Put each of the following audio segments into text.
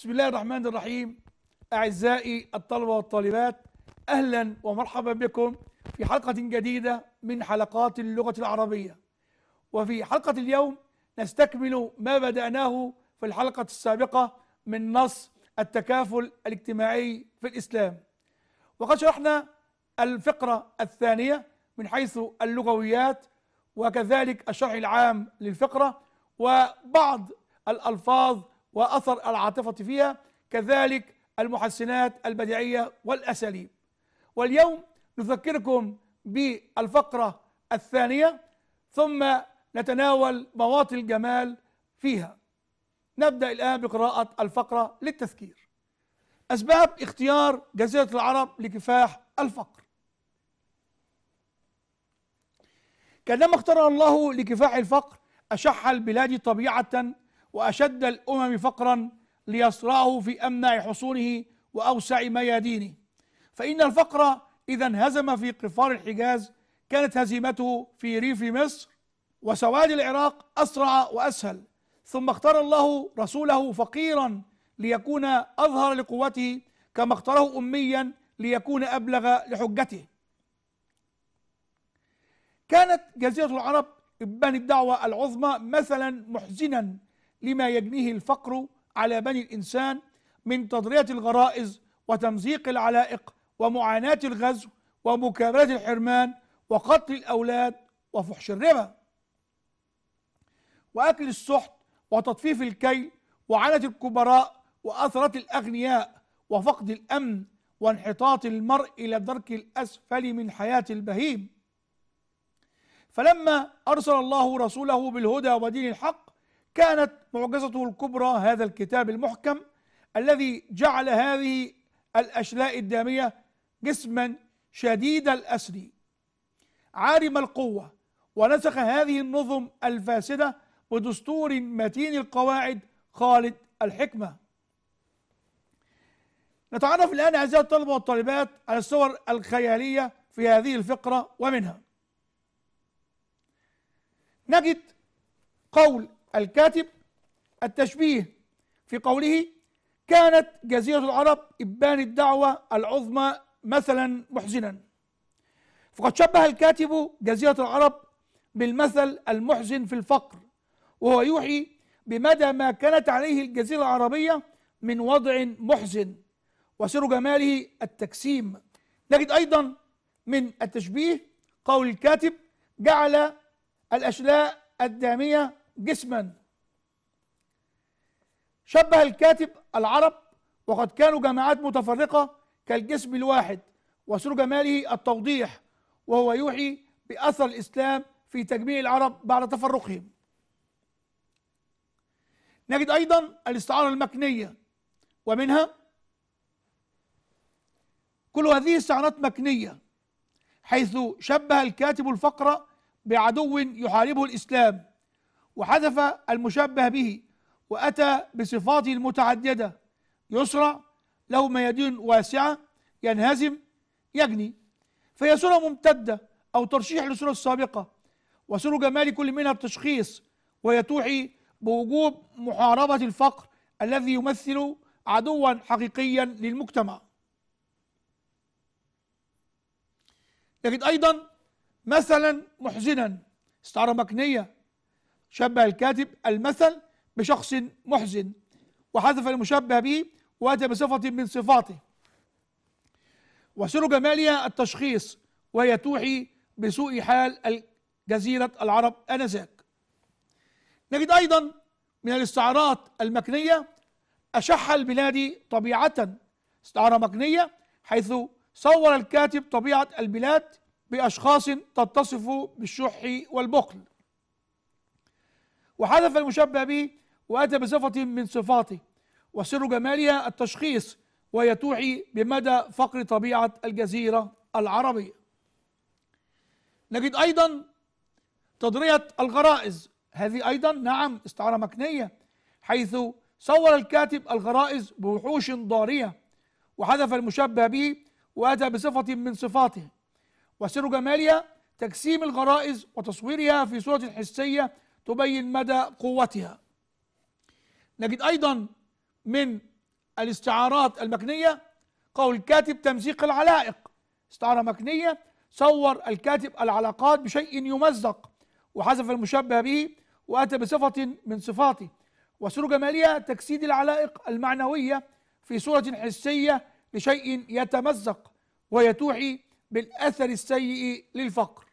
بسم الله الرحمن الرحيم أعزائي الطلبة والطالبات أهلا ومرحبا بكم في حلقة جديدة من حلقات اللغة العربية وفي حلقة اليوم نستكمل ما بدأناه في الحلقة السابقة من نص التكافل الاجتماعي في الإسلام وقد شرحنا الفقرة الثانية من حيث اللغويات وكذلك الشرح العام للفقرة وبعض الألفاظ وأثر العاطفة فيها كذلك المحسنات البديعية والأساليب واليوم نذكركم بالفقرة الثانية ثم نتناول مواطن الجمال فيها نبدأ الآن بقراءة الفقرة للتذكير أسباب اختيار جزيرة العرب لكفاح الفقر كانما اختارها الله لكفاح الفقر أشح البلاد طبيعة وأشد الأمم فقرا ليصرعه في أمنع حصونه وأوسع ميادينه فإن الفقر إذا انهزم في قفار الحجاز كانت هزيمته في ريف مصر وسواد العراق أسرع وأسهل ثم اختار الله رسوله فقيرا ليكون أظهر لقوته كما اختاره أميا ليكون أبلغ لحجته كانت جزيرة العرب ابان الدعوة العظمى مثلا محزنا لما يجنيه الفقر على بني الإنسان من تضرية الغرائز وتمزيق العلائق ومعاناة الغزو ومكابرة الحرمان وقتل الأولاد وفحش الربا وأكل السحت وتطفيف الكيل وعنة الكبراء وأثرة الأغنياء وفقد الأمن وانحطاط المرء إلى الدرك الأسفل من حياة البهيم فلما أرسل الله رسوله بالهدى ودين الحق كانت معجزته الكبرى هذا الكتاب المحكم الذي جعل هذه الاشلاء الداميه جسما شديد الاسر عارم القوه ونسخ هذه النظم الفاسده بدستور متين القواعد خالد الحكمه. نتعرف الان اعزائي الطلبه والطالبات على الصور الخياليه في هذه الفقره ومنها نجد قول الكاتب التشبيه في قوله كانت جزيرة العرب إبان الدعوة العظمى مثلا محزنا فقد شبه الكاتب جزيرة العرب بالمثل المحزن في الفقر وهو يوحي بمدى ما كانت عليه الجزيرة العربية من وضع محزن وسر جماله التكسيم نجد أيضا من التشبيه قول الكاتب جعل الأشلاء الدامية جسما شبه الكاتب العرب وقد كانوا جماعات متفرقة كالجسم الواحد وسر جماله التوضيح وهو يوحي بأثر الإسلام في تجميع العرب بعد تفرقهم نجد أيضا الاستعارة المكنية ومنها كل هذه استعارات مكنية حيث شبه الكاتب الفقر بعدو يحاربه الإسلام وحذف المشبه به وأتى بصفاته المتعددة يسرع له ميادين واسعة ينهزم يجني فهي صورة ممتدة أو ترشيح للصورة السابقة وسر جمال كل منها التشخيص وهي توحي بوجوب محاربة الفقر الذي يمثل عدوا حقيقيا للمجتمع لكن أيضا مثلا محزنا استعارة مكنية شبه الكاتب المثل بشخص محزن وحذف المشبه به واتى بصفه من صفاته وسر جمالها التشخيص وهي توحي بسوء حال جزيره العرب انذاك نجد ايضا من الاستعارات المكنيه اشح البلاد طبيعه استعاره مكنيه حيث صور الكاتب طبيعه البلاد باشخاص تتصف بالشح والبخل وحذف المشبه به وأتى بصفة من صفاته وسر جمالها التشخيص وهي توحي بمدى فقر طبيعة الجزيرة العربية نجد أيضا تضرية الغرائز هذه أيضا نعم استعارة مكنية حيث صور الكاتب الغرائز بوحوش ضارية وحذف المشبه به وأتى بصفة من صفاته وسر جمالها تجسيم الغرائز وتصويرها في صورة حسية تبين مدى قوتها نجد أيضا من الاستعارات المكنية قول الكاتب تمزيق العلائق استعارة مكنية صور الكاتب العلاقات بشيء يمزق وحذف المشبه به وأتى بصفة من صفاته وسر جمالها تجسيد العلائق المعنوية في صورة حسية لشيء يتمزق ويتوحي بالأثر السيء للفقر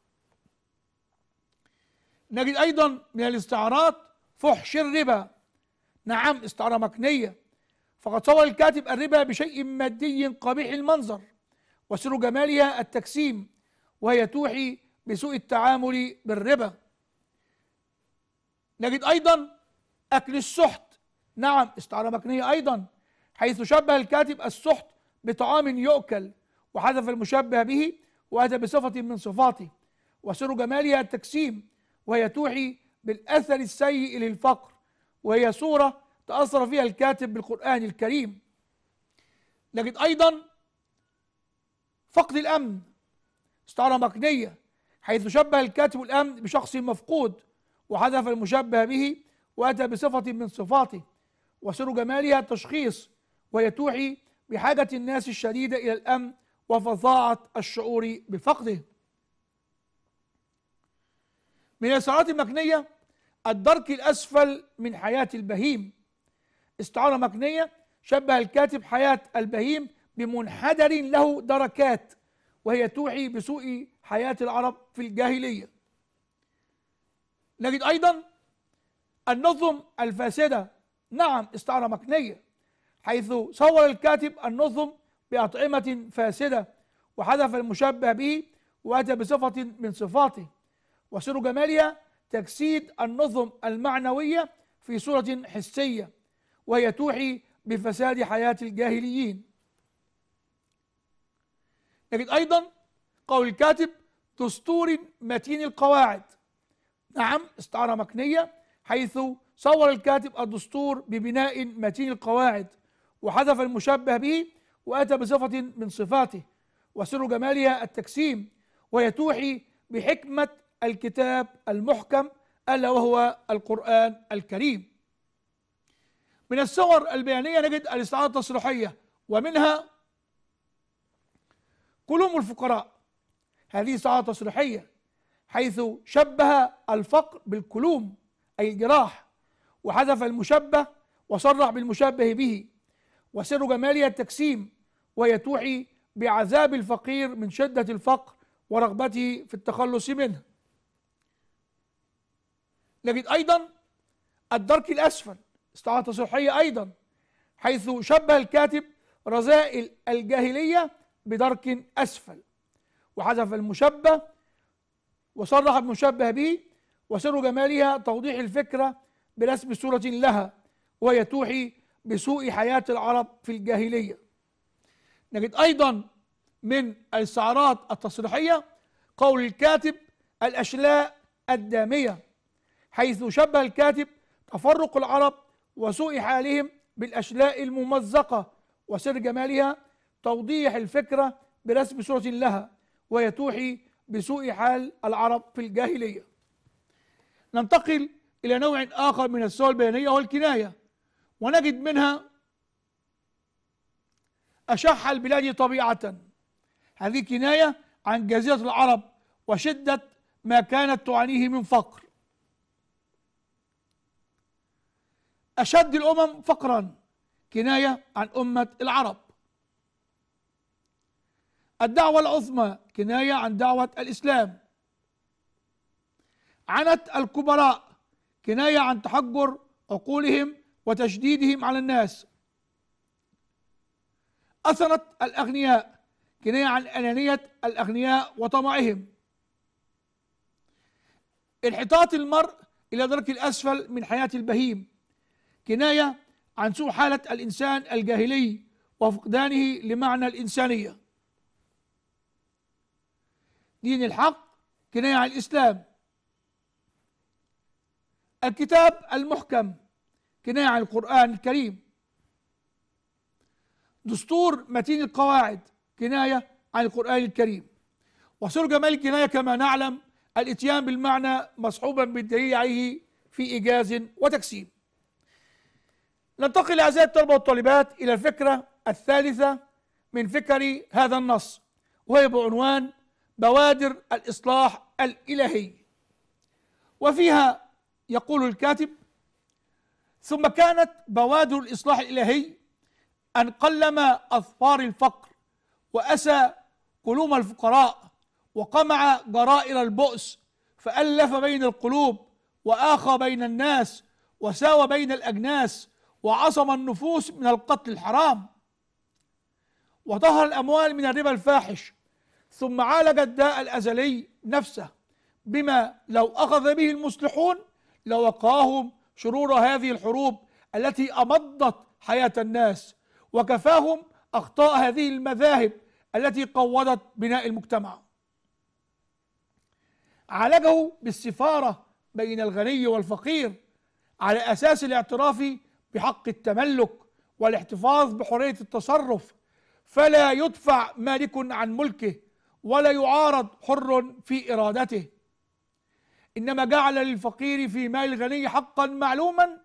نجد أيضا من الاستعارات فحش الربا نعم استعارة مكنية فقد صور الكاتب الربا بشيء مادي قبيح المنظر وسر جمالها التكسيم وهي توحي بسوء التعامل بالربا نجد أيضا أكل السحت نعم استعارة مكنية أيضا حيث شبه الكاتب السحت بطعام يؤكل وحذف المشبه به وأتى بصفة من صفاته وسر جمالها التكسيم وهي توحي بالأثر السيء للفقر وهي صورة تأثر فيها الكاتب بالقرآن الكريم نجد أيضا فقد الأمن استعارة مكنية حيث شبه الكاتب الأمن بشخص مفقود وحذف المشبه به وأتى بصفة من صفاته وسر جمالها التشخيص وهي توحي بحاجة الناس الشديدة إلى الأمن وفظاعة الشعور بفقده من السعرات المكنية الدرك الأسفل من حياة البهيم استعارة مكنية شبه الكاتب حياة البهيم بمنحدر له دركات وهي توحي بسوء حياة العرب في الجاهلية نجد أيضا النظم الفاسدة نعم استعارة مكنية حيث صور الكاتب النظم بأطعمة فاسدة وحذف المشبه به وأتى بصفة من صفاته وسر جمالها تجسيد النظم المعنوية في صورة حسية وهي توحي بفساد حياة الجاهليين نجد أيضا قول الكاتب دستور متين القواعد نعم استعارة مكنية حيث صور الكاتب الدستور ببناء متين القواعد وحذف المشبه به وأتى بصفة من صفاته وسر جمالها التجسيم وهي توحي بحكمة الكتاب المحكم ألا وهو القرآن الكريم من الصور البيانية نجد الاستعارة التصريحية ومنها كلوم الفقراء هذه استعارة تصريحية حيث شبه الفقر بالكلوم أي الجراح وحذف المشبه وصرح بالمشبه به وسر جمالها التجسيم وهي توحي بعذاب الفقير من شدة الفقر ورغبته في التخلص منه نجد أيضا الدرك الأسفل استعارة تصريحية أيضا حيث شبه الكاتب رذائل الجاهلية بدرك أسفل وحذف المشبه وصرح المشبه به وسر جمالها توضيح الفكرة برسم صورة لها وهي توحي بسوء حياة العرب في الجاهلية نجد أيضا من الاستعارات التصريحية قول الكاتب الأشلاء الدامية حيث شبه الكاتب تفرق العرب وسوء حالهم بالأشلاء الممزقة وسر جمالها توضيح الفكرة برسم صورة لها ويتوحي بسوء حال العرب في الجاهلية ننتقل إلى نوع آخر من السوء البيانية والكناية الكناية ونجد منها أشح البلاد طبيعة هذه كناية عن جزيرة العرب وشدة ما كانت تعانيه من فقر أشد الأمم فقرا كناية عن أمة العرب الدعوة العظمى كناية عن دعوة الإسلام عنت الكبراء كناية عن تحجر عقولهم وتشديدهم على الناس أثرت الأغنياء كناية عن أنانية الأغنياء وطمعهم انحطاط المرء إلى درك الأسفل من حياة البهيم كناية عن سوء حالة الإنسان الجاهلي وفقدانه لمعنى الإنسانية دين الحق كناية عن الإسلام الكتاب المحكم كناية عن القرآن الكريم دستور متين القواعد كناية عن القرآن الكريم وسر جمال الكناية كما نعلم الاتيان بالمعنى مصحوبا بالدليل عليه في إيجاز وتكسيب ننتقل اعزائي الطلبة والطالبات إلى الفكرة الثالثة من فكر هذا النص وهي بعنوان بوادر الإصلاح الإلهي وفيها يقول الكاتب ثم كانت بوادر الإصلاح الإلهي أن قلم أظفار الفقر وأسى قلوب الفقراء وقمع جرائر البؤس فألف بين القلوب وآخى بين الناس وساوى بين الأجناس وعصم النفوس من القتل الحرام وطهر الأموال من الربا الفاحش ثم عالج الداء الأزلي نفسه بما لو أخذ به المصلحون لوقاهم شرور هذه الحروب التي أمضت حياة الناس وكفاهم أخطاء هذه المذاهب التي قوضت بناء المجتمع عالجه بالسفارة بين الغني والفقير على أساس الاعتراف بحق التملك والاحتفاظ بحرية التصرف فلا يدفع مالك عن ملكه ولا يعارض حر في إرادته إنما جعل للفقير في مال الغني حقا معلوما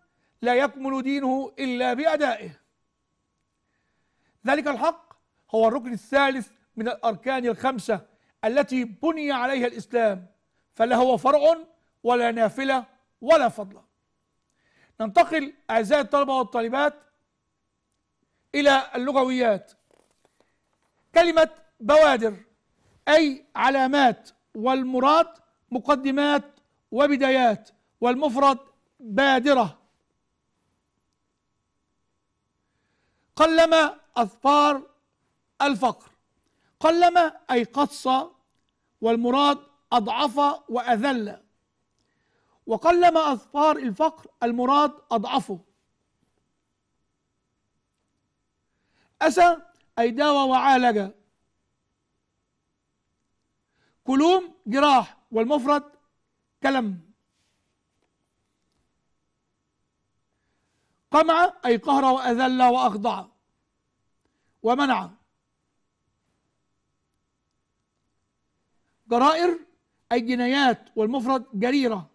لا يكمل دينه إلا بأدائه ذلك الحق هو الركن الثالث من الأركان الخمسة التي بني عليها الإسلام فلا هو فرع ولا نافلة ولا فضله ننتقل أعزائي الطلبة والطالبات إلى اللغويات كلمة بوادر أي علامات والمراد مقدمات وبدايات والمفرد بادرة قلما أظفار الفقر قلما أي قص والمراد أضعف وأذل وقلما أظفار الفقر المراد أضعفه أسى أي داوى وعالج كلوم جراح والمفرد كلم قمع أي قهر وأذل وأخضع ومنع جرائر أي جنايات والمفرد جريرة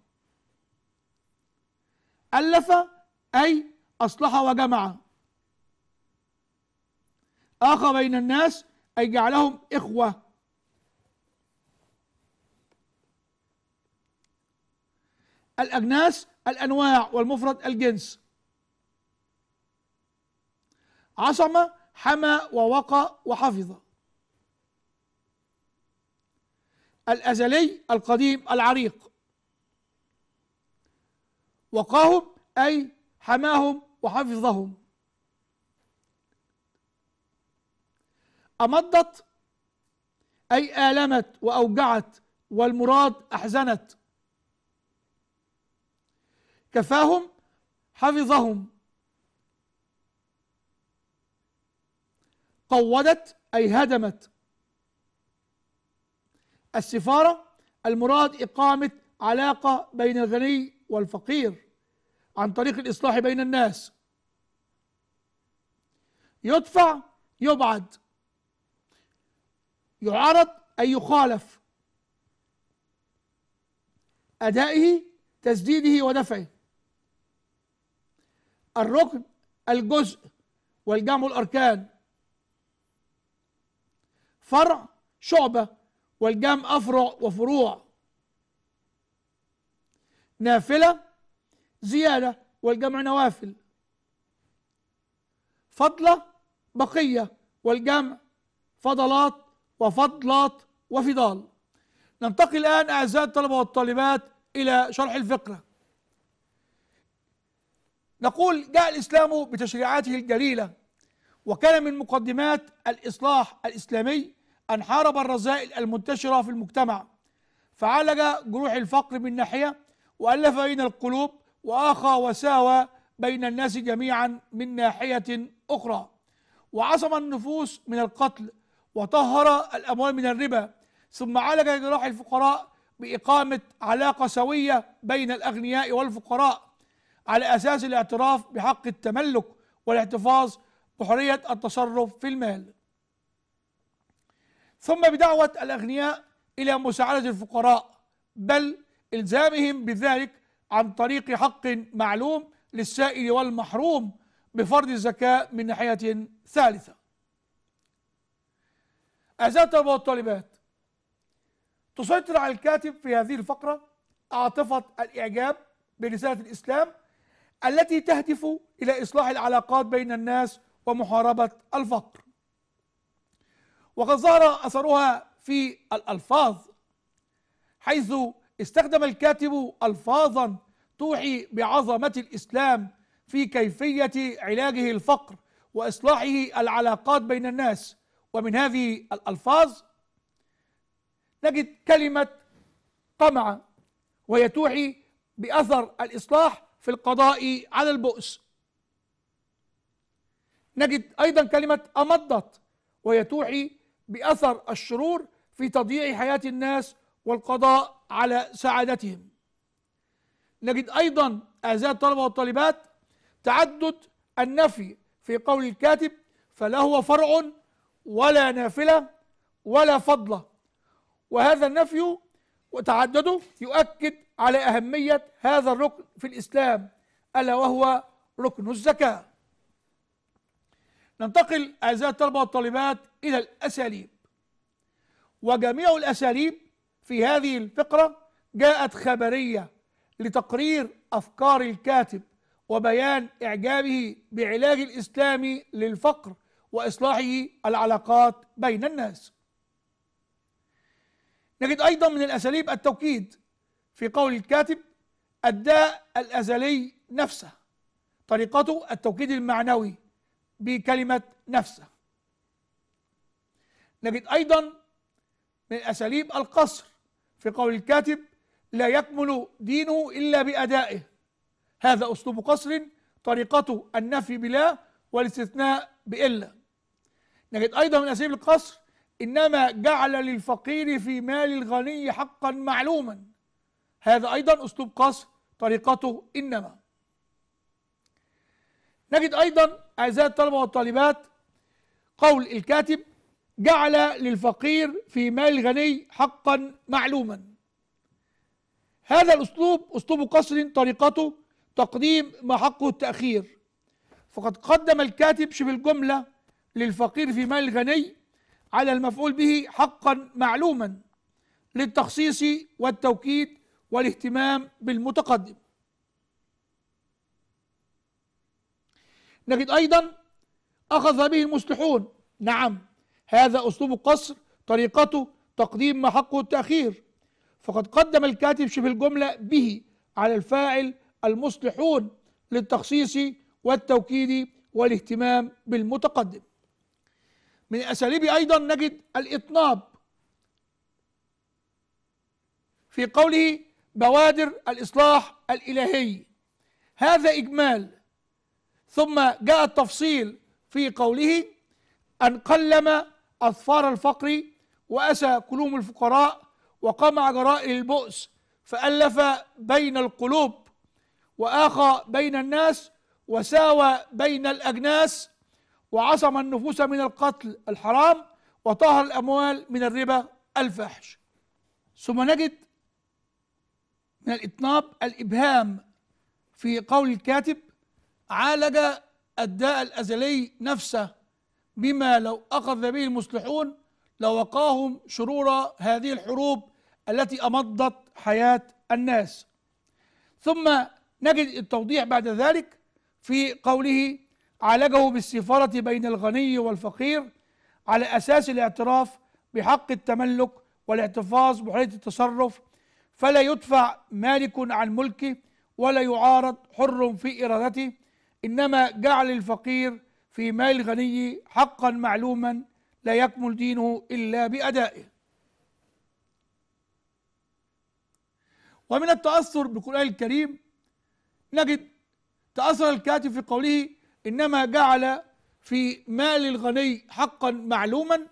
ألف أي أصلح وجمع آخى بين الناس أي جعلهم إخوة الأجناس الأنواع والمفرد الجنس عصم حمى ووقى وحفظ الأزلي القديم العريق وقاهم أي حماهم وحفظهم أمضت أي آلمت وأوجعت والمراد أحزنت كفاهم حفظهم قودت أي هدمت السفارة المراد إقامة علاقة بين الغني والفقير عن طريق الإصلاح بين الناس يدفع يبعد يعرض أي يخالف أدائه تسديده ودفعه الركن الجزء والجمع الأركان فرع شعبة والجمع أفرع وفروع نافلة زيادة والجمع نوافل فضلة بقية والجمع فضلات وفضلات وفضال ننتقل الآن أعزائي الطلبة والطالبات إلى شرح الفقرة نقول جاء الإسلام بتشريعاته الجليلة وكان من مقدمات الإصلاح الإسلامي أن حارب الرذائل المنتشرة في المجتمع فعالج جروح الفقر من ناحية وألف بين القلوب وآخى وساوى بين الناس جميعا من ناحية أخرى وعصم النفوس من القتل وطهر الأموال من الربا ثم عالج جراح الفقراء بإقامة علاقة سوية بين الأغنياء والفقراء على أساس الاعتراف بحق التملك والاحتفاظ بحرية التصرف في المال ثم بدعوة الأغنياء إلى مساعدة الفقراء بل إلزامهم بذلك عن طريق حق معلوم للسائل والمحروم بفرض الزكاة من ناحية ثالثة أعزائي الطلبة والطالبات تسيطر على الكاتب في هذه الفقرة عاطفة الإعجاب برسالة الإسلام التي تهدف إلى إصلاح العلاقات بين الناس ومحاربة الفقر وقد ظهر أثرها في الألفاظ حيث استخدم الكاتب الفاظا توحي بعظمه الاسلام في كيفيه علاجه الفقر واصلاحه العلاقات بين الناس ومن هذه الالفاظ نجد كلمه طمع وهي توحي باثر الاصلاح في القضاء على البؤس نجد ايضا كلمه امضت وهي توحي باثر الشرور في تضييع حياه الناس والقضاء على سعادتهم نجد أيضا اعزاء الطلبة والطالبات تعدد النفي في قول الكاتب فلا هو فرع ولا نافلة ولا فضلة وهذا النفي وتعدده يؤكد على أهمية هذا الركن في الإسلام ألا وهو ركن الزكاة ننتقل أعزائي الطلبة والطالبات إلى الأساليب وجميع الأساليب في هذه الفقرة جاءت خبرية لتقرير أفكار الكاتب وبيان إعجابه بعلاج الإسلام للفقر وإصلاحه العلاقات بين الناس نجد أيضا من الأساليب التوكيد في قول الكاتب الداء الأزلي نفسه طريقته التوكيد المعنوي بكلمة نفسه نجد أيضا من أساليب القصر في قول الكاتب لا يكمل دينه إلا بأدائه هذا أسلوب قصر طريقته النفي بلا والاستثناء بإلا نجد أيضا من أساليب القصر إنما جعل للفقير في مال الغني حقا معلوما هذا أيضا أسلوب قصر طريقته إنما نجد أيضا أعزائي الطلبة والطالبات قول الكاتب جعل للفقير في مال الغني حقا معلوما هذا الأسلوب أسلوب قصر طريقته تقديم ما حقه التأخير فقد قدم الكاتب شبه الجملة للفقير في مال الغني على المفعول به حقا معلوما للتخصيص والتوكيد والاهتمام بالمتقدم نجد أيضا أخذ به المصلحون نعم هذا أسلوب القصر طريقته تقديم ما حقه التأخير فقد قدم الكاتب شبه الجملة به على الفاعل المصلحون للتخصيص والتوكيد والاهتمام بالمتقدم من اساليب أيضا نجد الإطناب في قوله بوادر الإصلاح الإلهي هذا إجمال ثم جاء التفصيل في قوله أن قلم أظفار الفقر وأسى كلوم الفقراء وقمع جرائر البؤس فألف بين القلوب وآخى بين الناس وساوى بين الأجناس وعصم النفوس من القتل الحرام وطهر الأموال من الربا الفحش ثم نجد من الإطناب الإبهام في قول الكاتب عالج الداء الأزلي نفسه بما لو أخذ به المصلحون لوقاهم شرور هذه الحروب التي أمضت حياة الناس ثم نجد التوضيح بعد ذلك في قوله عالجه بالسفارة بين الغني والفقير على أساس الاعتراف بحق التملك والاحتفاظ بحرية التصرف فلا يدفع مالك عن ملكه ولا يعارض حر في إرادته إنما جعل الفقير في مال الغني حقا معلوما لا يكمل دينه إلا بأدائه ومن التأثر بالقرآن الكريم نجد تأثر الكاتب في قوله إنما جعل في مال الغني حقا معلوما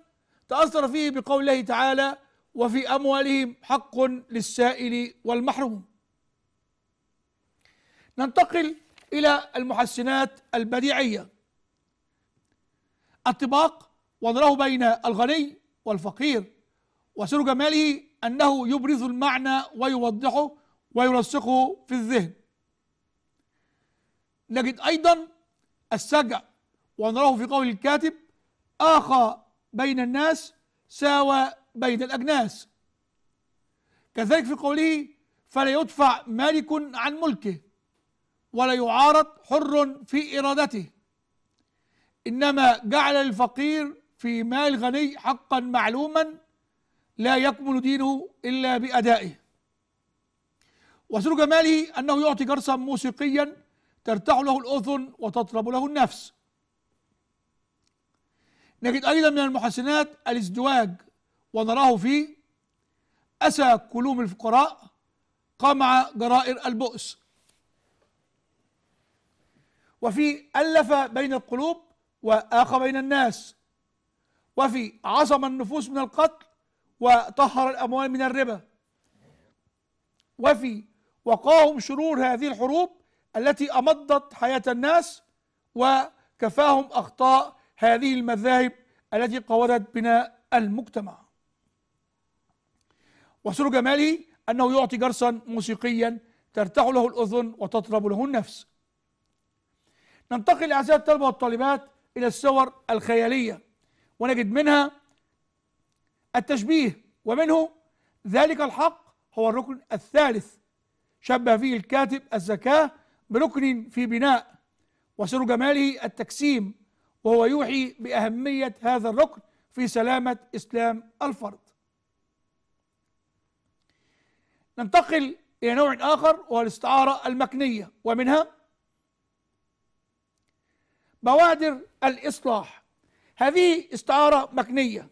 تأثر فيه بقول الله تعالى وفي أموالهم حق للسائل والمحروم ننتقل إلى المحسنات البديعية الطباق وضره بين الغني والفقير وسر جماله أنه يبرز المعنى ويوضحه ويرسخه في الذهن نجد أيضا السجع ونراه في قول الكاتب آخى بين الناس ساوى بين الأجناس كذلك في قوله فلا يدفع مالك عن ملكه ولا يعارض حر في إرادته إنما جعل الفقير في مال غني حقا معلوما لا يكمل دينه إلا بأدائه وسر جماله أنه يعطي جرسا موسيقيا ترتاح له الأذن وتطرب له النفس نجد أيضا من المحسنات الازدواج ونراه في أسى كلوم الفقراء قمع جرائر البؤس وفي ألف بين القلوب وآخى بين الناس وفي عصم النفوس من القتل وطهر الأموال من الربا وفي وقاهم شرور هذه الحروب التي أمضت حياة الناس وكفاهم أخطاء هذه المذاهب التي قودت بناء المجتمع وسر جماله أنه يعطي جرسا موسيقيا ترتاح له الأذن وتطرب له النفس ننتقل أعزائي الطلبة والطالبات إلى الصور الخيالية ونجد منها التشبيه ومنه ذلك الحق هو الركن الثالث شبه فيه الكاتب الزكاة بركن في بناء وسر جماله التكسيم وهو يوحي بأهمية هذا الركن في سلامة إسلام الفرد ننتقل إلى نوع آخر وهو الاستعارة المكنية ومنها بوادر الإصلاح هذه استعارة مكنية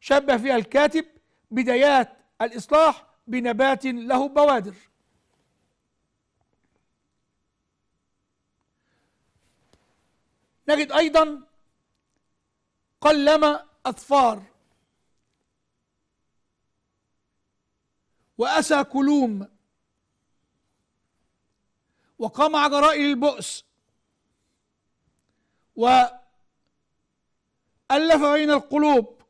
شبه فيها الكاتب بدايات الإصلاح بنبات له بوادر نجد أيضا قلم أظفار وأسى كلوم وقمع جرائل البؤس وألف بين القلوب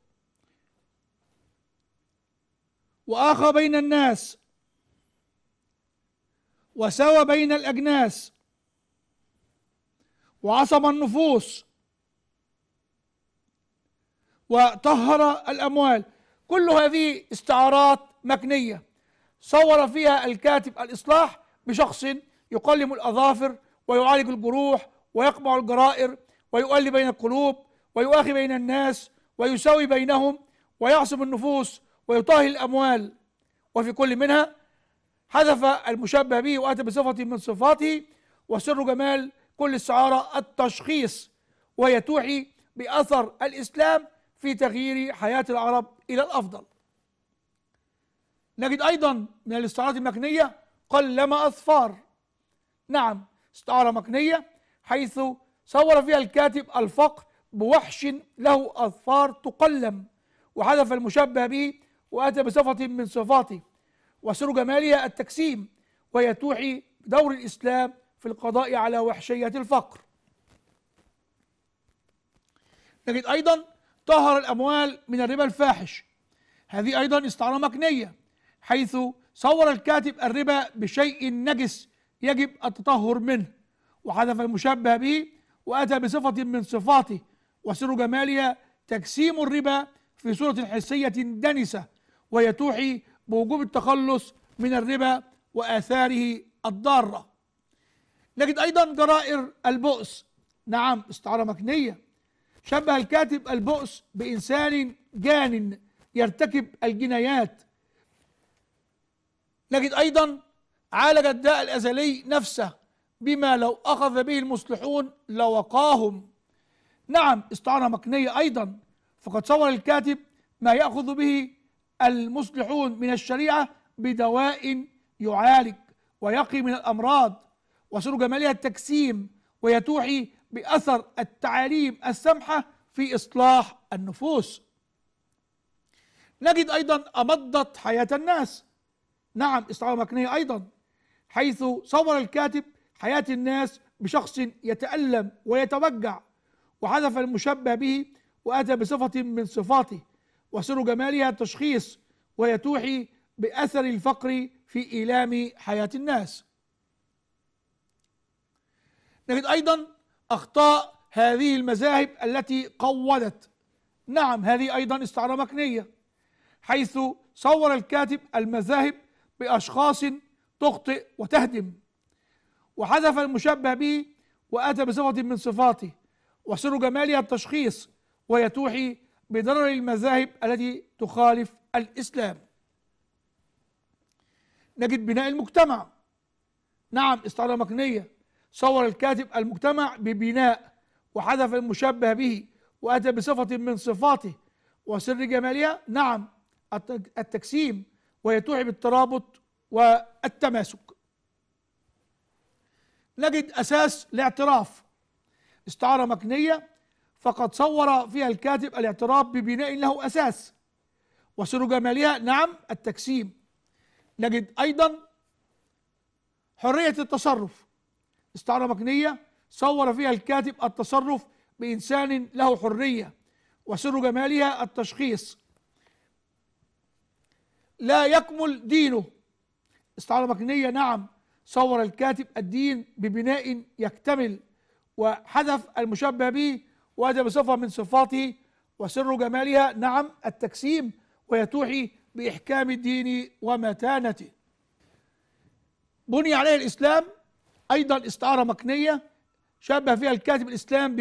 وآخى بين الناس وساوى بين الأجناس وعصم النفوس وطهر الأموال كل هذه استعارات مكنية صور فيها الكاتب الإصلاح بشخص يقلم الأظافر ويعالج الجروح ويقمع الجرائر ويؤلي بين القلوب ويؤاخي بين الناس ويساوي بينهم ويعصم النفوس ويطهي الأموال وفي كل منها حذف المشبه به وأتى بصفة من صفاته وسر جمال كل استعارة التشخيص وهي توحي بأثر الإسلام في تغيير حياة العرب إلى الأفضل نجد أيضا من الاستعارات المكنية قلم أظفار نعم استعارة مكنية حيث صور فيها الكاتب الفقر بوحش له أظفار تقلم وحذف المشبه به وأتى بصفة من صفاته وسر جمالها التجسيم وهي توحي دور الإسلام في القضاء على وحشية الفقر نجد أيضا طهر الأموال من الربا الفاحش هذه أيضا استعارة مكنية حيث صور الكاتب الربا بشيء نجس يجب التطهر منه وحذف المشبه به وأتى بصفة من صفاته وسر جمالها تجسيم الربا في صورة حسية دنسة وهي توحي بوجوب التخلص من الربا وآثاره الضارة نجد أيضا جرائر البؤس نعم استعارة مكنية شبه الكاتب البؤس بإنسان جان يرتكب الجنايات نجد أيضا عالج الداء الأزلي نفسه بما لو أخذ به المصلحون لوقاهم نعم استعارة مكنية أيضا فقد صور الكاتب ما يأخذ به المصلحون من الشريعة بدواء يعالج ويقي من الأمراض وسر جمالها التجسيم ويتوحي بأثر التعاليم السمحة في إصلاح النفوس نجد أيضا أمضت حياة الناس نعم استعارة مكنية أيضا حيث صور الكاتب حياة الناس بشخص يتألم ويتوجع وحذف المشبه به وأتى بصفة من صفاته وسر جمالها التشخيص وهي توحي بأثر الفقر في إيلام حياة الناس نجد أيضا أخطاء هذه المذاهب التي قودت نعم هذه أيضا استعارة مكنية حيث صور الكاتب المذاهب بأشخاص تخطئ وتهدم وحذف المشبه به وأتى بصفة من صفاته وسر جمالها التشخيص ويتوحي بضرر المذاهب التي تخالف الإسلام نجد بناء المجتمع نعم استعارة مكنية صور الكاتب المجتمع ببناء وحذف المشبه به وأتى بصفة من صفاته وسر جمالها نعم التكسيم ويتوحي بالترابط والتماسك نجد أساس الاعتراف استعارة مكنية فقد صور فيها الكاتب الاعتراف ببناء له أساس وسر جمالها نعم التكسيم نجد أيضا حرية التصرف استعارة مكنية صور فيها الكاتب التصرف بإنسان له حرية وسر جمالها التشخيص لا يكمل دينه استعارة مكنية نعم صور الكاتب الدين ببناء يكتمل وحذف المشبه به وهذا بصفة من صفاته وسر جمالها نعم التكسيم ويتوحي بإحكام الدين ومتانته بني عليه الإسلام أيضا استعارة مكنية شبه فيها الكاتب الإسلام